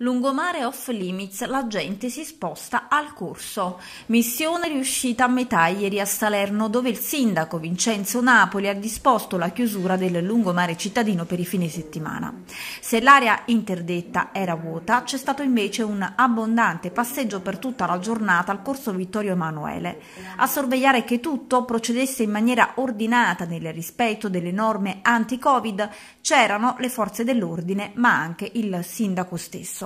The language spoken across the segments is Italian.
Lungomare off limits, la gente si sposta al corso. Missione riuscita a metà ieri a Salerno, dove il sindaco Vincenzo Napoli ha disposto la chiusura del lungomare cittadino per i fine settimana. Se l'area interdetta era vuota, c'è stato invece un abbondante passeggio per tutta la giornata al corso Vittorio Emanuele, a sorvegliare che tutto procedesse in maniera ordinata nel rispetto delle norme anti-Covid. C'erano le forze dell'ordine, ma anche il sindaco stesso.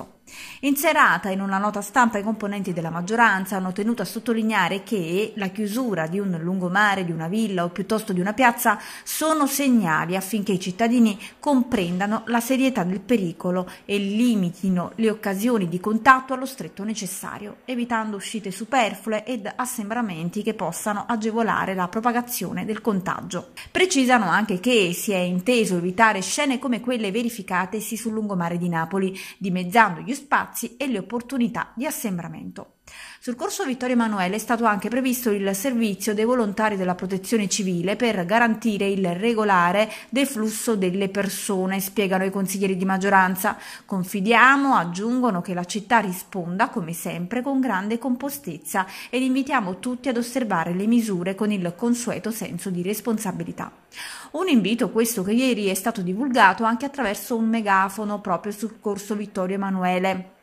In serata, in una nota stampa, i componenti della maggioranza hanno tenuto a sottolineare che la chiusura di un lungomare, di una villa o piuttosto di una piazza sono segnali affinché i cittadini comprendano la serietà del pericolo e limitino le occasioni di contatto allo stretto necessario, evitando uscite superflue ed assembramenti che possano agevolare la propagazione del contagio. Precisano anche che si è inteso evitare scene come quelle verificatesi sul lungomare di Napoli, dimezzando gli spazi spazi e le opportunità di assembramento. Sul corso Vittorio Emanuele è stato anche previsto il servizio dei volontari della protezione civile per garantire il regolare deflusso delle persone, spiegano i consiglieri di maggioranza. Confidiamo, aggiungono, che la città risponda come sempre con grande compostezza ed invitiamo tutti ad osservare le misure con il consueto senso di responsabilità. Un invito questo che ieri è stato divulgato anche attraverso un megafono proprio sul corso Vittorio Emanuele.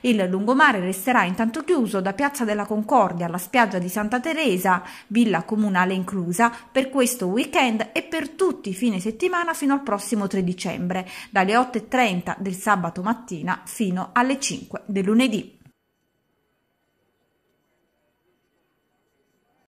Il lungomare resterà intanto chiuso da Piazza della Concordia alla spiaggia di Santa Teresa, villa comunale inclusa, per questo weekend e per tutti i fine settimana fino al prossimo 3 dicembre, dalle 8.30 del sabato mattina fino alle 5 del lunedì.